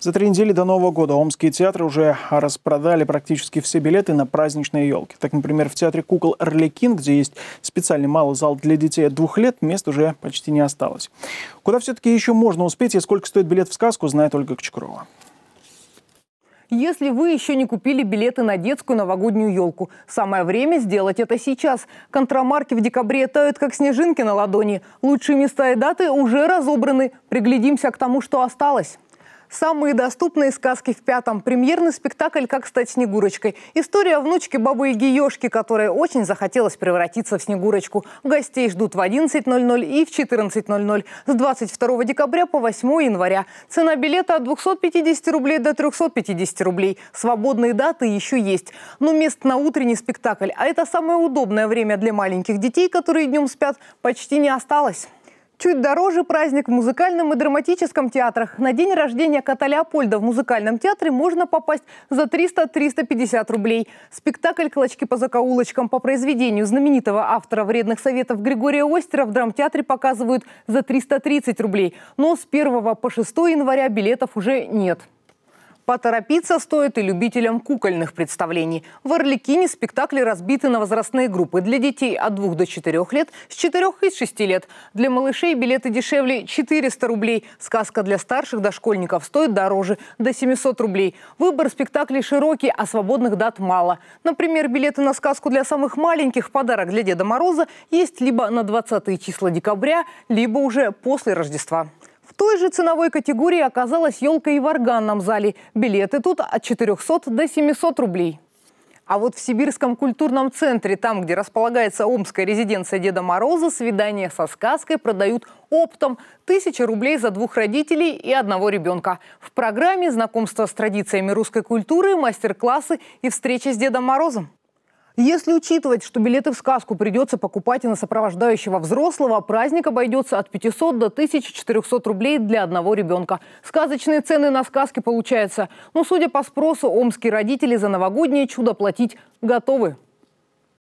За три недели до Нового года омские театры уже распродали практически все билеты на праздничные елки. Так, например, в театре кукол «Орликин», где есть специальный малый зал для детей от двух лет, мест уже почти не осталось. Куда все-таки еще можно успеть и сколько стоит билет в сказку, знает Ольга Кочкурова. Если вы еще не купили билеты на детскую новогоднюю елку, самое время сделать это сейчас. Контрамарки в декабре тают, как снежинки на ладони. Лучшие места и даты уже разобраны. Приглядимся к тому, что осталось. Самые доступные сказки в пятом. Премьерный спектакль «Как стать Снегурочкой». История внучки бабы Яги Ёшки, которая очень захотелась превратиться в Снегурочку. Гостей ждут в 11.00 и в 14.00 с 22 декабря по 8 января. Цена билета от 250 рублей до 350 рублей. Свободные даты еще есть. Но мест на утренний спектакль, а это самое удобное время для маленьких детей, которые днем спят, почти не осталось. Чуть дороже праздник в музыкальном и драматическом театрах. На день рождения кота Леопольда в музыкальном театре можно попасть за 300-350 рублей. Спектакль «Клочки по закоулочкам» по произведению знаменитого автора «Вредных советов» Григория Остера в драмтеатре показывают за 330 рублей. Но с 1 по 6 января билетов уже нет. Поторопиться стоит и любителям кукольных представлений. В Орликине спектакли разбиты на возрастные группы для детей от 2 до 4 лет, с 4 и с 6 лет. Для малышей билеты дешевле 400 рублей. Сказка для старших дошкольников стоит дороже – до 700 рублей. Выбор спектаклей широкий, а свободных дат мало. Например, билеты на сказку для самых маленьких подарок для Деда Мороза есть либо на 20 числа декабря, либо уже после Рождества той же ценовой категории оказалась елка и в органном зале. Билеты тут от 400 до 700 рублей. А вот в Сибирском культурном центре, там, где располагается омская резиденция Деда Мороза, свидание со сказкой продают оптом. Тысяча рублей за двух родителей и одного ребенка. В программе знакомство с традициями русской культуры, мастер-классы и встреча с Дедом Морозом. Если учитывать, что билеты в сказку придется покупать и на сопровождающего взрослого, праздник обойдется от 500 до 1400 рублей для одного ребенка. Сказочные цены на сказки получаются. Но, судя по спросу, омские родители за новогоднее чудо платить готовы.